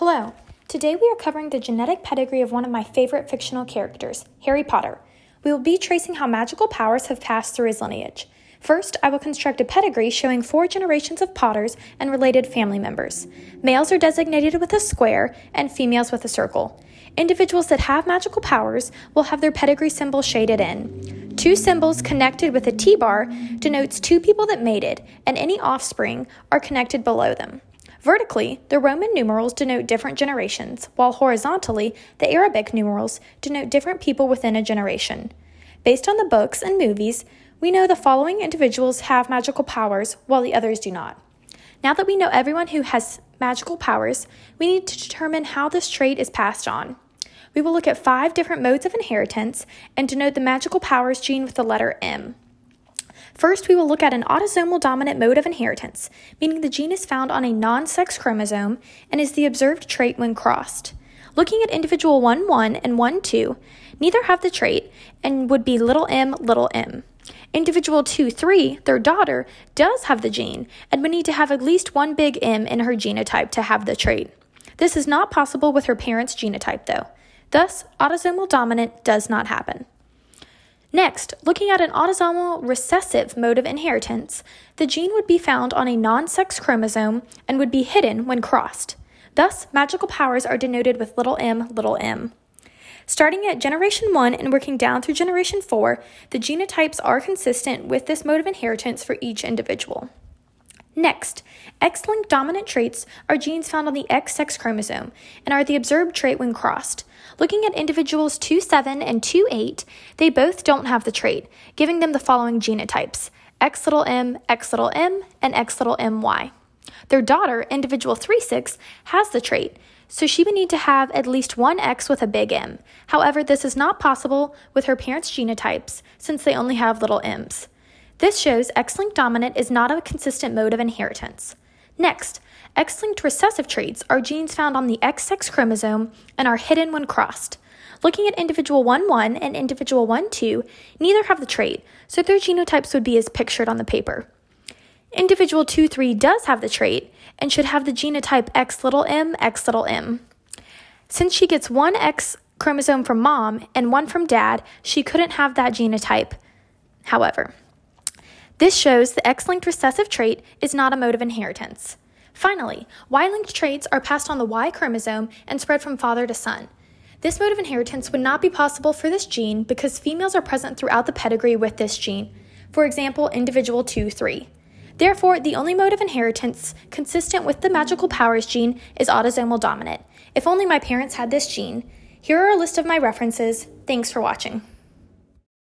Hello! Today we are covering the genetic pedigree of one of my favorite fictional characters, Harry Potter. We will be tracing how magical powers have passed through his lineage. First, I will construct a pedigree showing four generations of Potters and related family members. Males are designated with a square and females with a circle. Individuals that have magical powers will have their pedigree symbol shaded in. Two symbols connected with a T bar denotes two people that made it, and any offspring are connected below them. Vertically, the Roman numerals denote different generations, while horizontally, the Arabic numerals denote different people within a generation. Based on the books and movies, we know the following individuals have magical powers while the others do not. Now that we know everyone who has magical powers, we need to determine how this trait is passed on. We will look at five different modes of inheritance and denote the magical powers gene with the letter M. First, we will look at an autosomal dominant mode of inheritance, meaning the gene is found on a non sex chromosome and is the observed trait when crossed. Looking at individual 1 1 and 1 2, neither have the trait and would be little m, little m. Individual 2 3, their daughter, does have the gene and would need to have at least one big M in her genotype to have the trait. This is not possible with her parents' genotype, though. Thus, autosomal dominant does not happen. Next, looking at an autosomal recessive mode of inheritance, the gene would be found on a non sex chromosome and would be hidden when crossed. Thus, magical powers are denoted with little m, little m. Starting at generation 1 and working down through generation 4, the genotypes are consistent with this mode of inheritance for each individual. Next, X linked dominant traits are genes found on the X sex chromosome and are the observed trait when crossed. Looking at individuals 27 and 28, they both don't have the trait, giving them the following genotypes X little m, X little m, and X little my. Their daughter, individual 36, has the trait, so she would need to have at least one X with a big M. However, this is not possible with her parents' genotypes since they only have little m's. This shows X-linked dominant is not a consistent mode of inheritance. Next, X-linked recessive traits are genes found on the XX chromosome and are hidden when crossed. Looking at individual 1-1 and individual 1-2, neither have the trait, so their genotypes would be as pictured on the paper. Individual 2-3 does have the trait and should have the genotype X little m X little m. Since she gets one X chromosome from mom and one from dad, she couldn't have that genotype. However, this shows the X-linked recessive trait is not a mode of inheritance. Finally, Y-linked traits are passed on the Y chromosome and spread from father to son. This mode of inheritance would not be possible for this gene because females are present throughout the pedigree with this gene, for example, individual 2 3. Therefore, the only mode of inheritance consistent with the magical powers gene is autosomal dominant. If only my parents had this gene. Here are a list of my references. Thanks for watching.